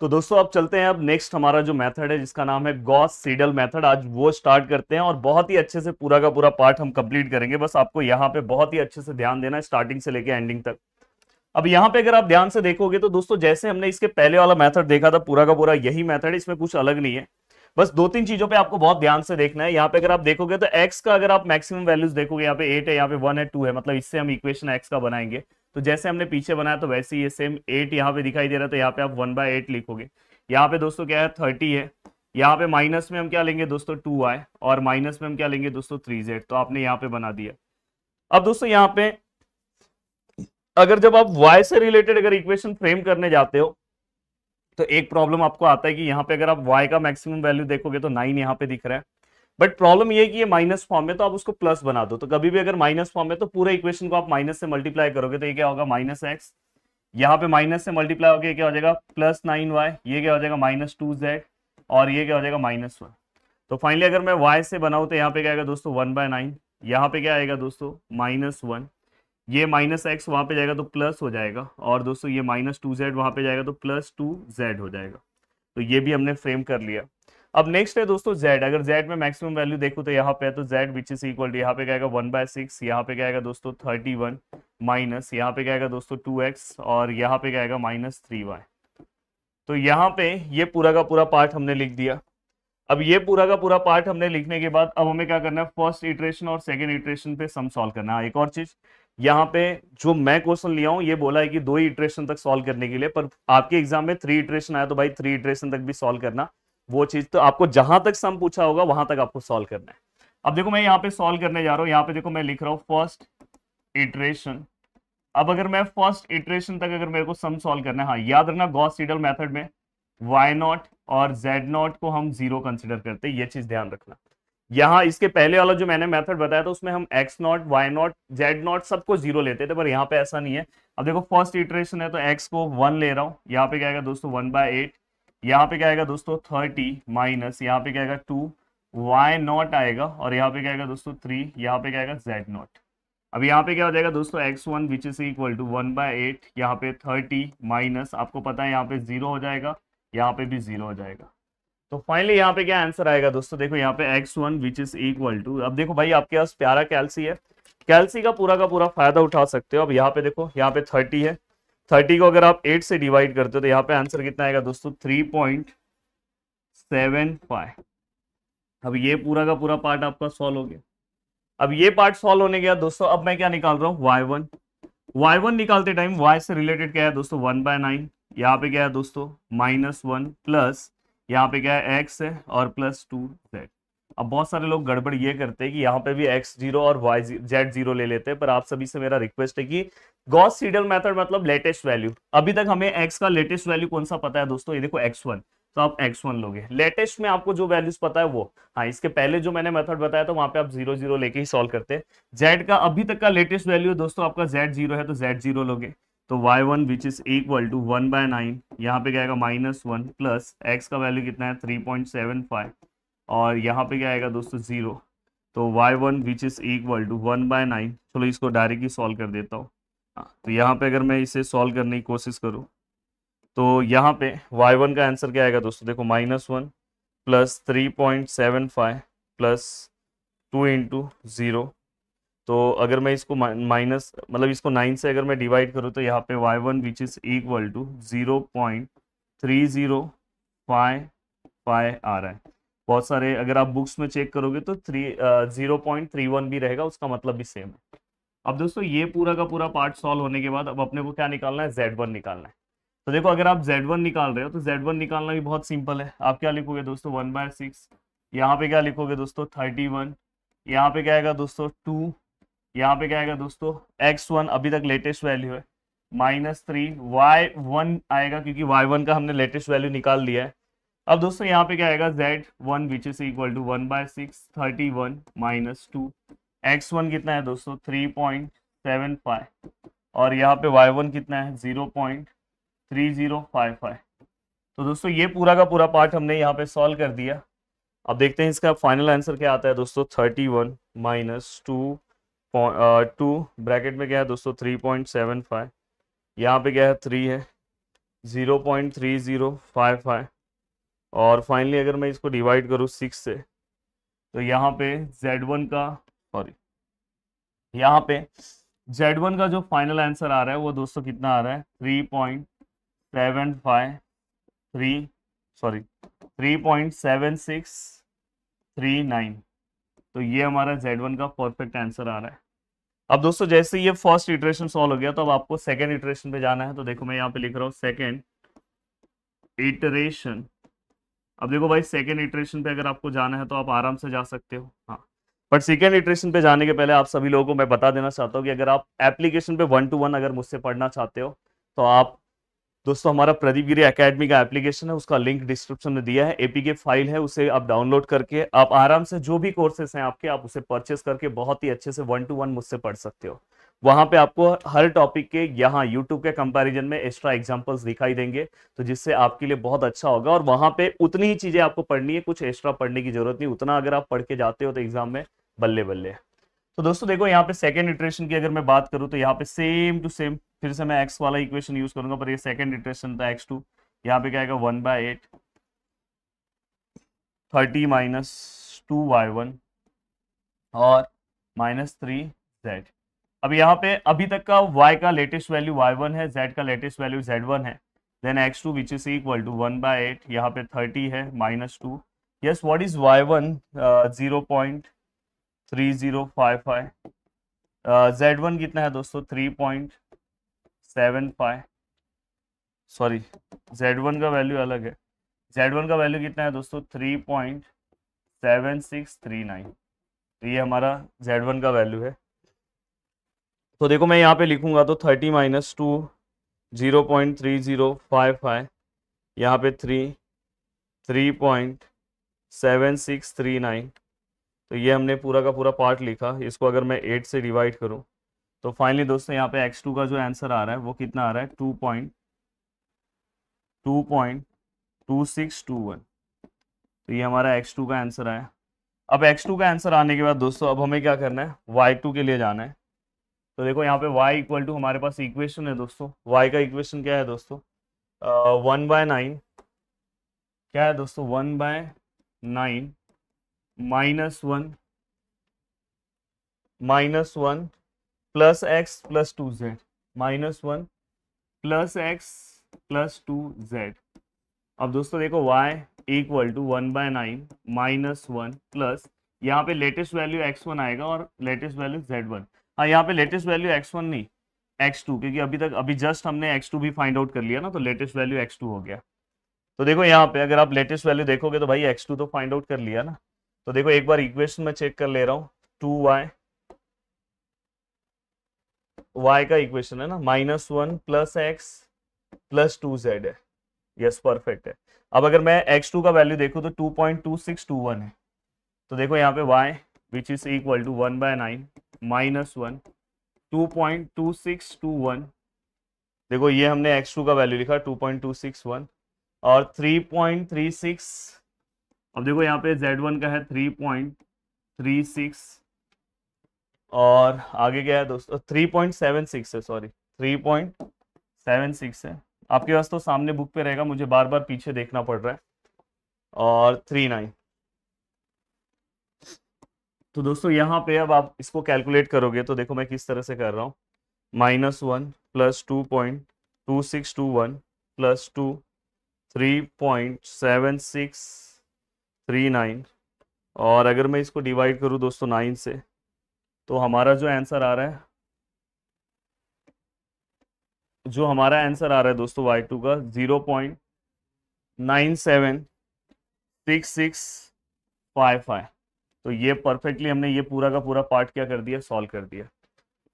तो दोस्तों अब चलते हैं अब नेक्स्ट हमारा जो मेथड है जिसका नाम है गॉस सीडल मेथड आज वो स्टार्ट करते हैं और बहुत ही अच्छे से पूरा का पूरा पार्ट हम कंप्लीट करेंगे बस आपको यहाँ पे बहुत ही अच्छे से ध्यान देना है स्टार्टिंग से लेके एंडिंग तक अब यहाँ पे अगर आप ध्यान से देखोगे तो दोस्तों जैसे हमने इसके पहले वाला मैथड देखा था पूरा का पूरा यही मेथड इसमें कुछ अलग नहीं है बस दो तीन चीजों पर आपको बहुत ध्यान से देखना है यहाँ पे अगर आप देखोगे तो एक्स का अगर आप मैक्सिमम वैल्यूज देखोगे यहाँ पे एट है यहाँ पे वन है टू है मतलब इससे हम इक्वेशन एक्स का बनाएंगे तो जैसे हमने पीछे बनाया तो वैसे ही ये सेम एट यहाँ पे दिखाई दे रहा है तो यहाँ पे आप वन बाय एट लिखोगे यहाँ पे दोस्तों क्या है थर्टी है यहाँ पे माइनस में हम क्या लेंगे दोस्तों टू आए और माइनस में हम क्या लेंगे दोस्तों थ्री जेड तो आपने यहाँ पे बना दिया अब दोस्तों यहाँ पे अगर जब आप वाई से रिलेटेड अगर इक्वेशन फ्रेम करने जाते हो तो एक प्रॉब्लम आपको आता है कि यहाँ पे अगर आप वाई का मैक्सिमम वैल्यू देखोगे तो नाइन यहाँ पे दिख रहा है बट प्रॉब्लम ये कि ये माइनस फॉर्म में तो आप उसको प्लस बना दो तो कभी भी अगर माइनस फॉर्म में तो पूरे इक्वेशन को आप माइनस से मल्टीप्लाई करोगे तो ये क्या होगा माइनस एक्स यहाँ पे माइनस से मल्टीप्लाई होकर क्या हो जाएगा प्लस नाइन वाई ये क्या हो जाएगा माइनस टू जेड और ये क्या हो जाएगा माइनस वन तो फाइनली अगर मैं वाई से बनाऊँ तो यहाँ पे क्या आएगा दोस्तों वन बाय नाइन यहाँ पे क्या आएगा दोस्तों माइनस वन ये माइनस एक्स वहाँ पे जाएगा तो प्लस हो जाएगा और दोस्तों ये माइनस टू जेड वहाँ पे जाएगा तो प्लस टू जेड हो जाएगा तो ये भी हमने फ्रेम कर लिया अब नेक्स्ट है दोस्तों जेड अगर जेड में मैक्सिमम वैल्यू देखो तो यहाँ पे तो जेड विच इज इक्वल यहाँ पे क्या वन बाय सिक्स यहाँ पे क्या दोस्तों थर्टी वन माइनस यहाँ पे क्या दोस्तों टू एक्स और यहाँ पे क्या माइनस थ्री वाई तो यहाँ पे ये पूरा का पूरा पार्ट हमने लिख दिया अब ये पूरा का पूरा पार्ट हमने लिखने के बाद अब हमें क्या करना है फर्स्ट इटरेशन और सेकेंड इटरेशन पे सम सॉल्व करना है एक और चीज यहाँ पे जो मैं क्वेश्चन लिया हूँ ये बोला है कि दो इटरेशन तक सॉल्व करने के लिए पर आपके एग्जाम में थ्री इटरेशन आया तो भाई थ्री इटरेशन तक भी सॉल्व करना वो चीज तो आपको जहां तक सम पूछा होगा वहां तक आपको सॉल्व करना है अब देखो मैं यहाँ पे सॉल्व करने जा रहा हूं यहाँ पे देखो मैं लिख रहा हूँ फर्स्ट इटरेशन अब अगर मैं फर्स्ट इटरेशन तक अगर मेरे को सम सॉल्व करना है हाँ याद रखना गॉस सीडल मेथड में वाई नॉट और जेड नॉट को हम जीरो कंसिडर करते हैं ये चीज ध्यान रखना यहाँ इसके पहले वाला जो मैंने मेथड बताया था उसमें हम x naught y naught z naught सबको जीरो लेते थे पर यहाँ पे ऐसा नहीं है अब देखो फर्स्ट इटरेशन है तो एक्स को वन ले रहा हूँ यहाँ पे क्या दोस्तों वन बाय एट यहाँ पे क्या आएगा दोस्तों थर्टी माइनस यहाँ पे क्या आएगा टू वाई नॉट आएगा और यहाँ पे क्या आएगा दोस्तों थ्री यहाँ पे क्या आएगा जेड नॉट अब यहाँ पे क्या हो जाएगा दोस्तों x one which is equal to one by eight यहाँ पे थर्टी माइनस आपको पता है यहाँ पे जीरो हो जाएगा यहाँ पे भी जीरो हो जाएगा तो फाइनली यहाँ पे क्या आंसर आएगा दोस्तों देखो यहाँ पे x one which is equal to अब देखो भाई आपके पास प्यारा कैलसी है कैलसी का पूरा का पूरा फायदा उठा सकते हो अब यहाँ पे देखो यहाँ पे थर्टी है थर्टी को अगर आप एट से डिवाइड करते हो तो यहाँ पे आंसर कितना आएगा दोस्तों थ्री पॉइंट सेवन फाइव अब ये पूरा का पूरा पार्ट आपका सॉल्व हो गया अब ये पार्ट सॉल्व होने गया दोस्तों अब मैं क्या निकाल रहा हूँ वाई वन वाई वन निकालते टाइम वाई से रिलेटेड क्या है दोस्तों वन बाय नाइन यहाँ पे क्या है दोस्तों माइनस वन प्लस यहाँ पे क्या है एक्स है और प्लस टू जेड अब बहुत सारे लोग गड़बड़ ये करते हैं कि यहाँ पे भी एक्स जीरो और वाई जेड जीरो ले लेते हैं पर आप सभी से मेरा रिक्वेस्ट है कि गॉस सीडल मेथड मतलब लेटेस्ट वैल्यू अभी तक हमें x का लेटेस्ट वैल्यू कौन सा पता है दोस्तों ये देखो x1 तो आप x1 लोगे लेटेस्ट में आपको जो वैल्यूज पता है वो हाँ इसके पहले जो मैंने मेथड बताया था वहां पे आप जीरो जीरो लेके ही सॉल्व करते हैं जेड का अभी तक का लेटेस्ट वैल्यू दोस्तों आपका जेड जीरो है तो जेड जीरो लोगे तो y1 one which is equal to one by nine यहाँ पे क्या माइनस वन प्लस एक्स का वैल्यू कितना है थ्री पॉइंट सेवन फाइव और यहाँ पे क्या आएगा दोस्तों ज़ीरो तो y1 one which is equal to one by nine चलो इसको डायरेक्टली सॉल्व कर देता हूँ हाँ, तो यहाँ पे अगर मैं इसे सॉल्व करने की कोशिश करूँ तो यहाँ पे y1 का आंसर क्या आएगा दोस्तों देखो minus one plus three point seven five plus two into zero तो अगर मैं इसको माइनस मतलब इसको नाइन से अगर मैं डिवाइड करूँ तो यहाँ पे y1 one which is equal to zero point three zero five five आ रहा है बहुत सारे अगर आप बुक्स में चेक करोगे तो three zero point three one भी रहेगा उसका मतलब भी सेम है अब दोस्तों ये पूरा का पूरा पार्ट सॉल्व होने के बाद अब अपने को क्या निकालना है जेड वन निकालना है तो देखो अगर आप जेड वन निकाल रहे हो तो जेड वन निकालना भी बहुत सिंपल है आप क्या लिखोगे दोस्तों वन बाय सिक्स यहाँ पे क्या लिखोगे दोस्तों थर्टी वन यहाँ पे क्या आएगा दोस्तों टू यहाँ पे क्या आएगा दोस्तों एक्स वन अभी तक लेटेस्ट वैल्यू है माइनस थ्री वाई वन आएगा क्योंकि वाई वन का हमने लेटेस्ट वैल्यू निकाल लिया है अब दोस्तों यहाँ पे क्या आएगा z one which is equal to one by six thirty one minus two x one कितना है दोस्तों थ्री पॉइंट सेवन फाइव और यहाँ पे वाई वन कितना है zero point three zero five five तो दोस्तों ये पूरा का पूरा पार्ट हमने यहाँ पे सॉल्व कर दिया अब देखते हैं इसका फाइनल आंसर क्या आता है दोस्तों thirty one minus two two bracket में क्या है दोस्तों थ्री पॉइंट सेवन फाइव यहाँ पे क्या है थ्री है zero point three zero five five और फाइनली अगर मैं इसको डिवाइड करूँ सिक्स से तो यहाँ पे Z1 का सॉरी यहाँ पे Z1 का जो फाइनल आंसर आ रहा है वो दोस्तों कितना आ रहा है three point seven five three sorry three point seven six three nine तो ये हमारा Z1 का परफेक्ट आंसर आ रहा है अब दोस्तों जैसे ये फर्स्ट इटरेशन सॉल्व हो गया तो अब आपको सेकेंड इटरेशन पे जाना है तो देखो मैं यहाँ पे लिख रहा हूँ सेकेंड इटरेशन अब देखो भाई सेकेंड इटरेशन पे अगर आपको जाना है तो आप आराम से जा सकते हो हाँ बट सेकेंड इटरेशन पे जाने के पहले आप सभी लोगों को मैं बता देना चाहता हूँ कि अगर आप एप्लीकेशन पे वन टू वन अगर मुझसे पढ़ना चाहते हो तो आप दोस्तों हमारा प्रदीप गिरी अकेडमी का एप्लीकेशन है उसका लिंक डिस्क्रिप्शन में दिया है एपीके फाइल है उसे आप डाउनलोड करके आप आराम से जो भी कोर्सेस हैं आपके आप उसे परचेस करके बहुत ही अच्छे से वन टू वन मुझसे पढ़ सकते हो वहां पे आपको हर टॉपिक के यहाँ यूट्यूब के कंपैरिजन में एक्स्ट्रा एग्जांपल्स दिखाई देंगे तो जिससे आपके लिए बहुत अच्छा होगा और वहां पे उतनी ही चीजें आपको पढ़नी है कुछ एक्स्ट्रा पढ़ने की जरूरत नहीं उतना अगर आप पढ़ के जाते हो तो एग्जाम में बल्ले बल्ले तो दोस्तों देखो यहाँ पे सेकेंड इटरेशन की अगर मैं बात करूँ तो यहाँ पे सेम टू सेम फिर से मैं एक्स वाला इक्वेशन यूज करूंगा पर ये सेकेंड इटरेशन था एक्स टू यहाँ पे क्या आएगा one by eight thirty minus two y one और माइनस थ्री जेड अब यहाँ पे अभी तक का वाई का लेटेस्ट वैल्यू वाई वन है जेड का लेटेस्ट वैल्यू वन है then x two which is equal to one by eight यहाँ पे थर्टी है minus two yes what is one zero point three zero five five Z one कितना है दोस्तों three point seven five sorry z one का value अलग है z one का वैल्यू कितना है दोस्तों three point seven six three nine तो ये हमारा जेड वन का वैल्यू है तो देखो मैं यहाँ पे लिखूंगा तो thirty minus two zero point three zero five five यहाँ पे three three point seven six three nine तो ये हमने पूरा का पूरा पार्ट लिखा इसको अगर मैं एट से डिवाइड करूँ तो फाइनली दोस्तों यहाँ पे एक्स टू का जो आंसर आ रहा है वो कितना आ रहा है two point two point two six two one तो ये हमारा एक्स टू का आंसर आया अब एक्स टू का आंसर आने के बाद दोस्तों अब हमें क्या करना है वाई टू के लिए जाना है तो देखो यहाँ पे y इक्वल टू हमारे पास इक्वेशन है दोस्तों y का इक्वेशन क्या है दोस्तों वन बाय नाइन क्या है दोस्तों one by nine minus one minus one plus x plus two z minus one plus x plus two z अब दोस्तों देखो y equal to one by nine minus one plus यहाँ पे latest value x1 आएगा और latest value z1 हाँ यहाँ पे लेटेस्ट वैल्यू एक्स वन नहीं एक्स टू क्योंकि अभी तक अभी जस्ट हमने एक्स टू भी फाइंड आउट कर लिया ना तो लेटेस्ट वैल्यू एक्स टू हो गया तो देखो यहाँ पे अगर आप लेटेस्ट वैल्यू देखोगे तो भाई एक्स टू तो फाइंड आउट कर लिया ना तो देखो एक बार इक्वेशन में चेक कर ले रहा हूँ टू वाई वाई का इक्वेशन है ना minus one plus x plus two z है यस परफेक्ट है अब अगर मैं एक्स टू का वैल्यू देखू तो two point two six two one है तो देखो यहाँ पे y which is equal to one by nine minus one two point two six two one देखो ये हमने एक्स टू का वैल्यू लिखा two point two six one और थ्री पॉइंट थ्री सिक्स अब देखो यहाँ पे जेड वन का है थ्री पॉइंट थ्री सिक्स और आगे क्या है दोस्तों थ्री पॉइंट सेवन सिक्स है sorry three point seven six है आपके पास तो सामने बुक पे रहेगा मुझे बार बार पीछे देखना पड़ रहा है और थ्री नाइन तो दोस्तों यहाँ पे अब आप इसको कैलकुलेट करोगे तो देखो मैं किस तरह से कर रहा हूँ minus one plus two point two six two one plus two three point seven six three nine और अगर मैं इसको डिवाइड करूँ दोस्तों नाइन से तो हमारा जो आंसर आ रहा है जो हमारा आंसर आ रहा है दोस्तों वाई टू का zero point nine seven six six five five तो ये परफेक्टली हमने ये पूरा का पूरा पार्ट क्या कर दिया सॉल्व कर दिया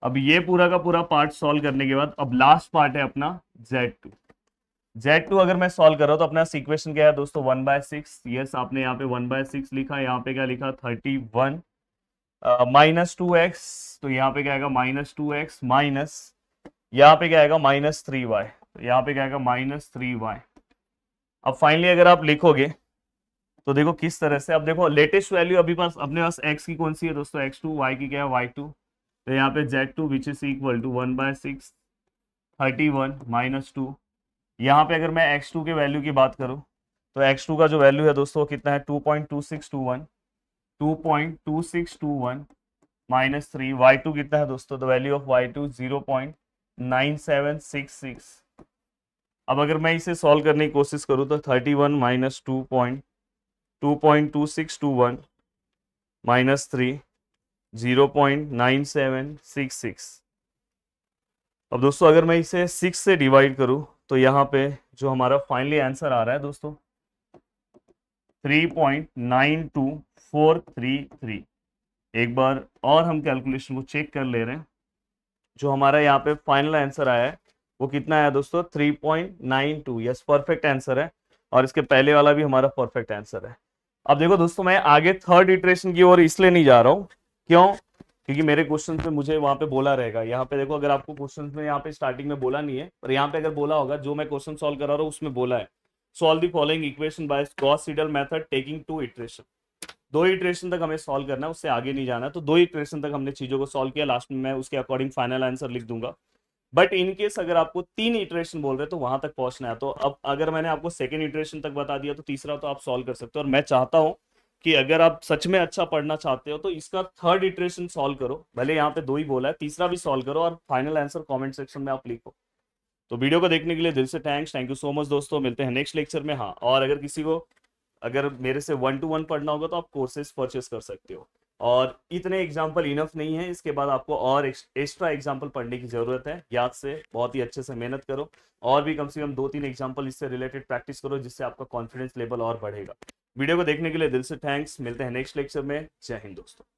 अब ये पूरा का पूरा पार्ट सॉल्व करने के बाद अब लास्ट पार्ट है अपना जेड टू जेड टू अगर मैं सॉल्व कर रहा हूं तो अपना सिक्वेशन क्या है दोस्तों वन बाय सिक्स यस आपने यहाँ पे वन बाय सिक्स लिखा यहाँ पे क्या लिखा thirty one minus two X तो यहाँ पे क्या आएगा माइनस टू एक्स माइनस यहाँ पे क्या आएगा माइनस थ्री वाई यहाँ पे क्या आएगा माइनस थ्री वाई अब फाइनली अगर आप लिखोगे तो देखो किस तरह से अब देखो लेटेस्ट वैल्यू अभी पास अपने पास एक्स की कौन सी है दोस्तों एक्स टू वाई की क्या है वाई टू तो यहाँ पे Z two which is equal to one by six thirty one minus two यहाँ पे अगर मैं एक्स टू के वैल्यू की बात करूँ तो एक्स टू का जो वैल्यू है दोस्तों कितना है two point two six two one two point two six two one minus three Y two कितना है दोस्तों the value of Y two zero point nine seven six six अब अगर मैं इसे सॉल्व करने की कोशिश करूँ तो thirty one minus two point 2.2621 seven six six अब दोस्तों अगर मैं इसे 6 से डिवाइड करूं तो यहाँ पे जो हमारा फाइनली आंसर आ रहा है दोस्तों 3.92433 एक बार और हम कैलकुलेशन को चेक कर ले रहे हैं जो हमारा यहाँ पे फाइनल आंसर आया है वो कितना आया दोस्तों 3.92 यस परफेक्ट आंसर है और इसके पहले वाला भी हमारा परफेक्ट आंसर है अब देखो दोस्तों मैं आगे थर्ड इटरेशन की ओर इसलिए नहीं जा रहा हूँ क्यों क्योंकि मेरे क्वेश्चन पे मुझे वहां पे बोला रहेगा यहाँ पे देखो अगर आपको क्वेश्चन में यहाँ पे स्टार्टिंग में बोला नहीं है पर यहाँ पे अगर बोला होगा जो मैं क्वेश्चन सोल्व करा रहा हूँ उसमें बोला है solve the following equation by Gauss Seidel method taking two iteration दो इटरेशन तक हमें सोल्व करना है उससे आगे नहीं जाना तो दो इटरेशन तक हमने चीजों को सोल्व किया लास्ट में मैं उसके अकॉर्डिंग फाइनल आंसर लिख दूंगा बट इनकेस अगर आपको तीन इटरेशन बोल रहे तो वहां तक पहुंचना है तो अब अगर मैंने आपको सेकेंड इटरेशन तक बता दिया तो तीसरा तो आप सोल्व कर सकते हो और मैं चाहता हूँ कि अगर आप सच में अच्छा पढ़ना चाहते हो तो इसका थर्ड इटरेशन सोल्व करो भले यहाँ पे दो ही बोला है तीसरा भी सॉल्व करो और फाइनल आंसर कॉमेंट सेक्शन में आप लिखो तो वीडियो को देखने के लिए दिल से thanks thank you so much दोस्तों मिलते हैं नेक्स्ट लेक्चर में हाँ और अगर किसी को अगर मेरे से वन टू वन पढ़ना होगा तो आप कोर्सेज परचेस कर सकते हो और इतने एग्जाम्पल इनफ नहीं है इसके बाद आपको और एक्स्ट्रा एग्जाम्पल पढ़ने की ज़रूरत है याद से बहुत ही अच्छे से मेहनत करो और भी कम से कम दो तीन एग्जाम्पल इससे रिलेटेड प्रैक्टिस करो जिससे आपका कॉन्फिडेंस लेवल और बढ़ेगा वीडियो को देखने के लिए दिल से थैंक्स मिलते हैं नेक्स्ट लेक्चर में जय हिंद दोस्तों